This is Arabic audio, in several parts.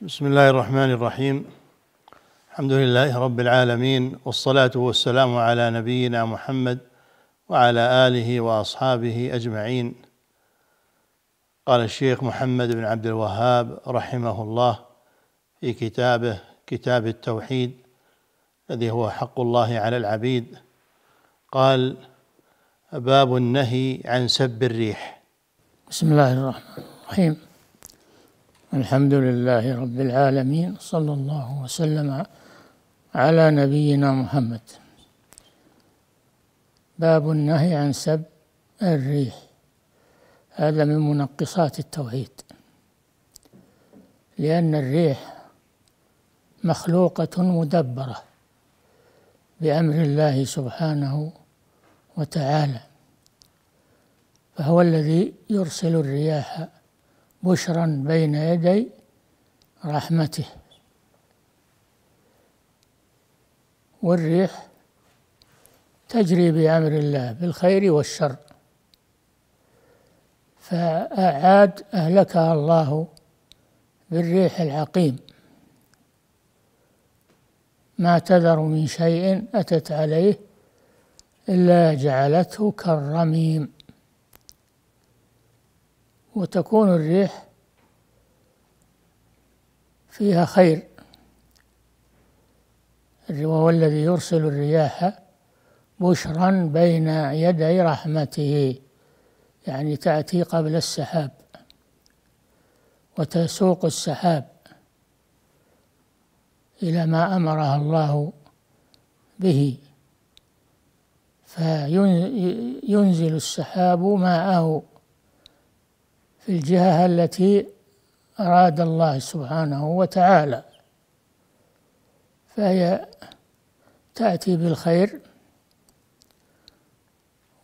بسم الله الرحمن الرحيم الحمد لله رب العالمين والصلاه والسلام على نبينا محمد وعلى اله واصحابه اجمعين قال الشيخ محمد بن عبد الوهاب رحمه الله في كتابه كتاب التوحيد الذي هو حق الله على العبيد قال باب النهي عن سب الريح بسم الله الرحمن الرحيم الحمد لله رب العالمين صلى الله وسلم على نبينا محمد باب النهي عن سب الريح هذا من منقصات التوحيد لأن الريح مخلوقة مدبرة بأمر الله سبحانه وتعالى فهو الذي يرسل الرياح بشرا بين يدي رحمته والريح تجري بأمر الله بالخير والشر فأعاد أهلكها الله بالريح العقيم ما تذر من شيء أتت عليه إلا جعلته كالرميم وتكون الريح فيها خير وهو الذي يرسل الرياح بشرا بين يدي رحمته يعني تأتي قبل السحاب وتسوق السحاب إلى ما أمرها الله به فينزل السحاب ماءه في الجهة التي أراد الله سبحانه وتعالى فهي تأتي بالخير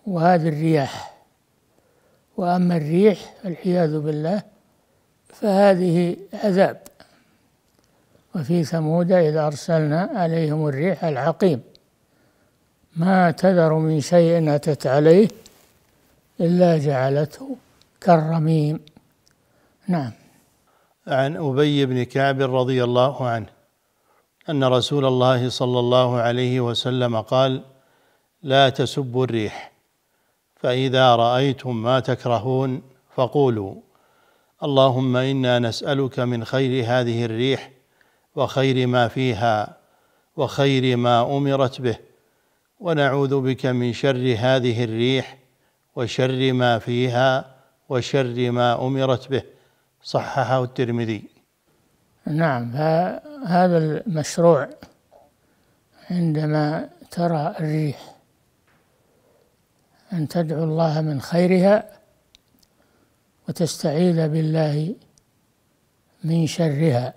وهذه الرياح وأما الريح العياذ بالله فهذه عذاب وفي ثمود إذا أرسلنا عليهم الريح العقيم ما تذر من شيء أتت عليه إلا جعلته كالرميم نعم عن أبي بن كعب رضي الله عنه أن رسول الله صلى الله عليه وسلم قال لا تسبوا الريح فإذا رأيتم ما تكرهون فقولوا اللهم إنا نسألك من خير هذه الريح وخير ما فيها وخير ما أمرت به ونعوذ بك من شر هذه الريح وشر ما فيها وشر ما أمرت به صححه الترمذي نعم هذا المشروع عندما ترى الريح أن تدعو الله من خيرها وتستعيذ بالله من شرها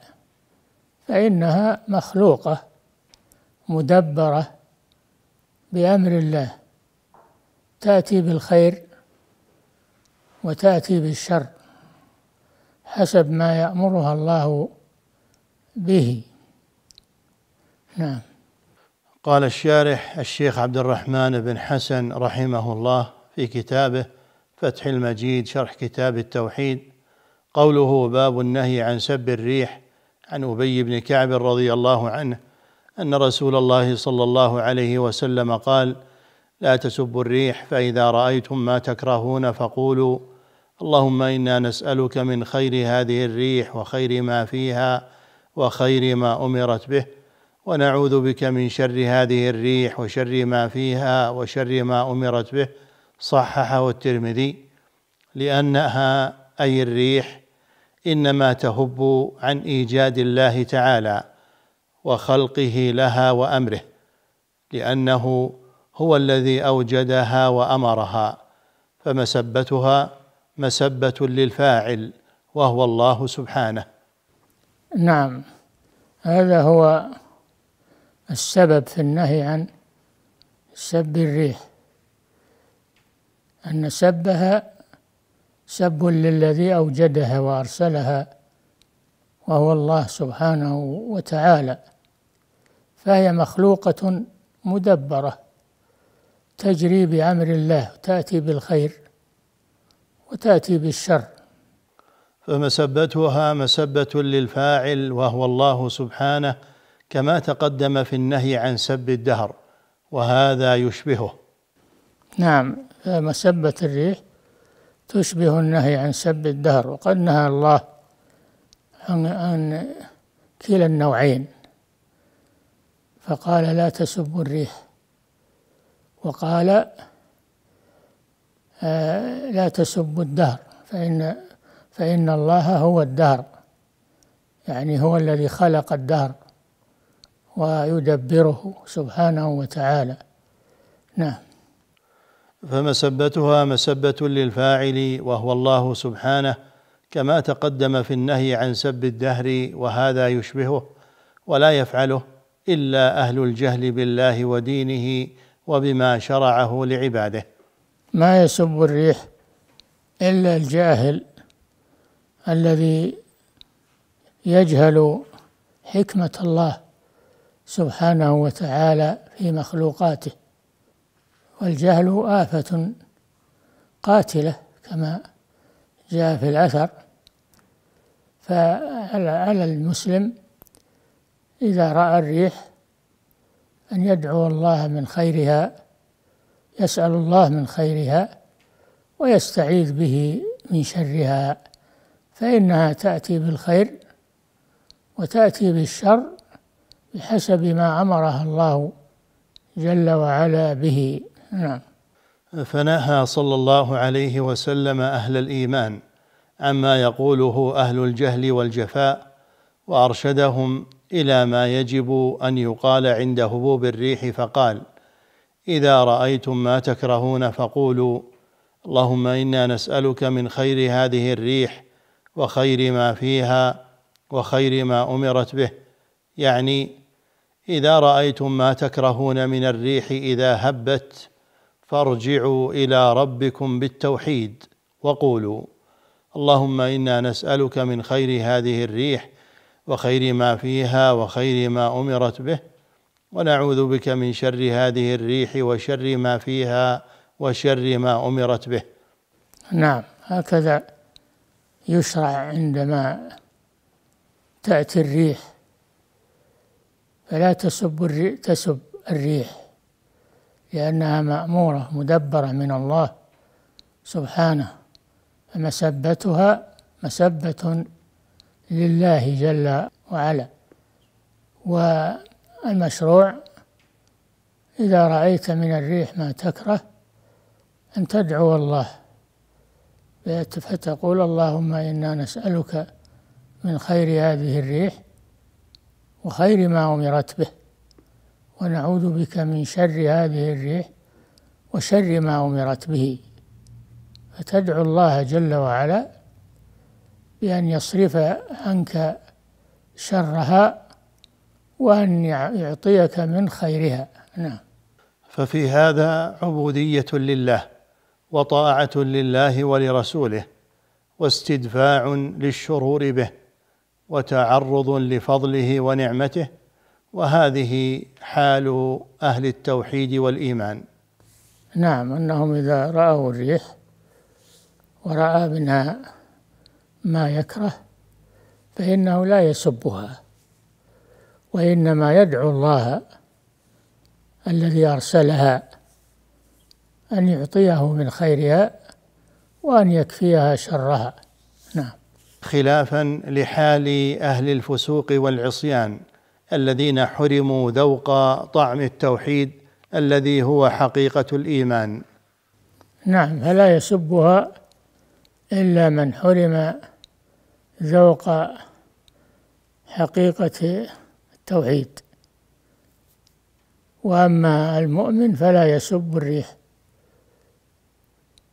فإنها مخلوقة مدبرة بأمر الله تأتي بالخير وتأتي بالشر حسب ما يأمرها الله به نعم قال الشارح الشيخ عبد الرحمن بن حسن رحمه الله في كتابه فتح المجيد شرح كتاب التوحيد قوله باب النهي عن سب الريح عن ابي بن كعب رضي الله عنه ان رسول الله صلى الله عليه وسلم قال لا تسبوا الريح فاذا رايتم ما تكرهون فقولوا اللهم انا نسالك من خير هذه الريح وخير ما فيها وخير ما امرت به ونعوذ بك من شر هذه الريح وشر ما فيها وشر ما امرت به صححه الترمذي لانها اي الريح انما تهب عن ايجاد الله تعالى وخلقه لها وامره لانه هو الذي اوجدها وامرها فمسبتها مسبة للفاعل وهو الله سبحانه نعم هذا هو السبب في النهي عن سب الريح أن سبها سب للذي أوجدها وأرسلها وهو الله سبحانه وتعالى فهي مخلوقة مدبرة تجري بأمر الله تأتي بالخير وتأتي بالشر فمسبتها مسبة للفاعل وهو الله سبحانه كما تقدم في النهي عن سب الدهر وهذا يشبهه نعم مسبة الريح تشبه النهي عن سب الدهر وقد نهى الله عن, عن كلا النوعين فقال لا تسبوا الريح وقال آه، لا تسبوا الدهر فإن فإن الله هو الدهر يعني هو الذي خلق الدهر ويدبره سبحانه وتعالى نعم فمسبتها مسبة للفاعل وهو الله سبحانه كما تقدم في النهي عن سب الدهر وهذا يشبهه ولا يفعله إلا أهل الجهل بالله ودينه وبما شرعه لعباده ما يسب الريح إلا الجاهل الذي يجهل حكمة الله سبحانه وتعالى في مخلوقاته والجهل آفة قاتلة كما جاء في الأثر فعلى المسلم إذا رأى الريح أن يدعو الله من خيرها يسأل الله من خيرها ويستعيذ به من شرها فإنها تأتي بالخير وتأتي بالشر بحسب ما أمرها الله جل وعلا به نعم فنهى صلى الله عليه وسلم أهل الإيمان عما يقوله أهل الجهل والجفاء وأرشدهم إلى ما يجب أن يقال عند هبوب الريح فقال: اذا رايتم ما تكرهون فقولوا اللهم انا نسالك من خير هذه الريح وخير ما فيها وخير ما امرت به يعني اذا رايتم ما تكرهون من الريح اذا هبت فارجعوا الى ربكم بالتوحيد وقولوا اللهم انا نسالك من خير هذه الريح وخير ما فيها وخير ما امرت به ونعوذ بك من شر هذه الريح وشر ما فيها وشر ما امرت به نعم هكذا يشرع عندما تاتي الريح فلا تسب تسب الريح لانها ماموره مدبره من الله سبحانه فمسبتها مسبه لله جل وعلا و المشروع إذا رأيت من الريح ما تكره أن تدعو الله فتقول اللهم إنا نسألك من خير هذه الريح وخير ما أمرت به ونعوذ بك من شر هذه الريح وشر ما أمرت به فتدعو الله جل وعلا بأن يصرف عنك شرها وأن يعطيك من خيرها نعم ففي هذا عبودية لله وطاعة لله ولرسوله واستدفاع للشرور به وتعرض لفضله ونعمته وهذه حال أهل التوحيد والإيمان نعم أنهم إذا رأوا الريح ورأى منها ما يكره فإنه لا يسبها وإنما يدعو الله الذي أرسلها أن يعطيه من خيرها وأن يكفيها شرها نعم خلافا لحال أهل الفسوق والعصيان الذين حرموا ذوق طعم التوحيد الذي هو حقيقة الإيمان نعم فلا يسبها إلا من حرم ذوق حقيقة التوحيد وأما المؤمن فلا يسب الريح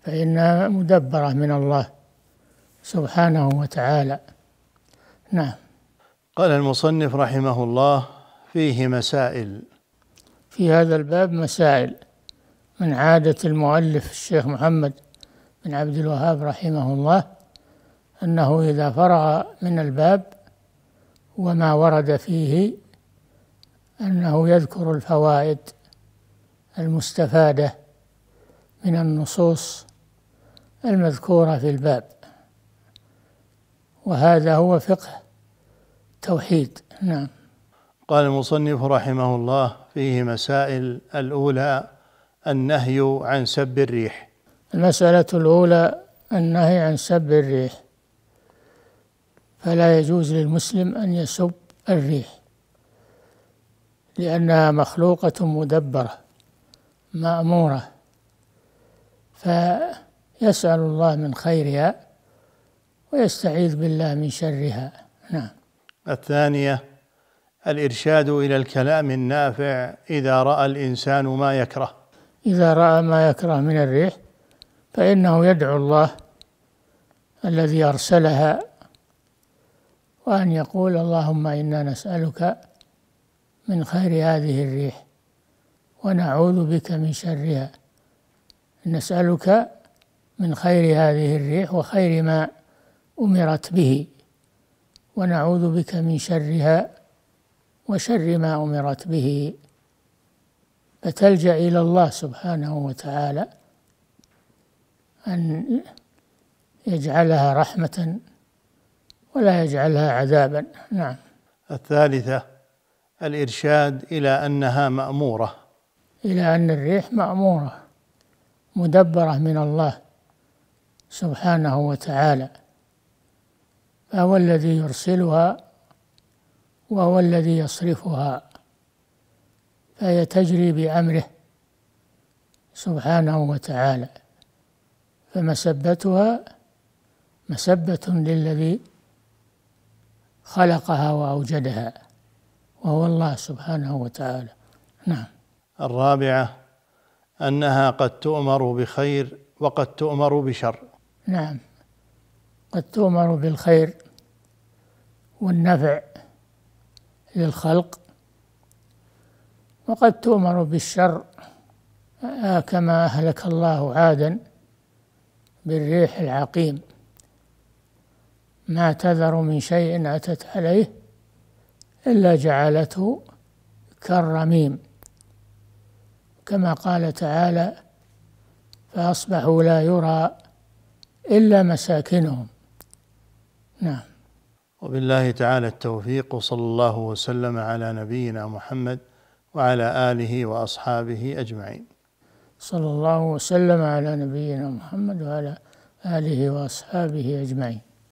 فإنها مدبرة من الله سبحانه وتعالى نعم قال المصنف رحمه الله فيه مسائل في هذا الباب مسائل من عادة المؤلف الشيخ محمد بن عبد الوهاب رحمه الله أنه إذا فرغ من الباب وما ورد فيه أنه يذكر الفوائد المستفادة من النصوص المذكورة في الباب وهذا هو فقه التوحيد نعم قال المصنف رحمه الله فيه مسائل الأولى النهي عن سب الريح المسألة الأولى النهي عن سب الريح فلا يجوز للمسلم أن يسب الريح لأنها مخلوقة مدبرة مأمورة فيسأل الله من خيرها ويستعيذ بالله من شرها نعم الثانية الإرشاد إلى الكلام النافع إذا رأى الإنسان ما يكره إذا رأى ما يكره من الريح فإنه يدعو الله الذي أرسلها وأن يقول اللهم إنا نسألك من خير هذه الريح ونعوذ بك من شرها نسألك من خير هذه الريح وخير ما أمرت به ونعوذ بك من شرها وشر ما أمرت به فتلجأ إلى الله سبحانه وتعالى أن يجعلها رحمة ولا يجعلها عذابا نعم الثالثة الإرشاد إلى أنها مأمورة إلى أن الريح مأمورة مدبرة من الله سبحانه وتعالى فهو الذي يرسلها وهو الذي يصرفها فهي تجري بأمره سبحانه وتعالى فمسبتها مسبة للذي خلقها وأوجدها وهو الله سبحانه وتعالى نعم الرابعة أنها قد تؤمر بخير وقد تؤمر بشر نعم قد تؤمر بالخير والنفع للخلق وقد تؤمر بالشر آه، كما أهلك الله عادا بالريح العقيم ما تذر من شيء أتت عليه إلا جعلته كالرميم كما قال تعالى فأصبحوا لا يرى إلا مساكنهم نعم وبالله تعالى التوفيق وصلى الله وسلم على نبينا محمد وعلى آله وأصحابه أجمعين صلى الله وسلم على نبينا محمد وعلى آله وأصحابه أجمعين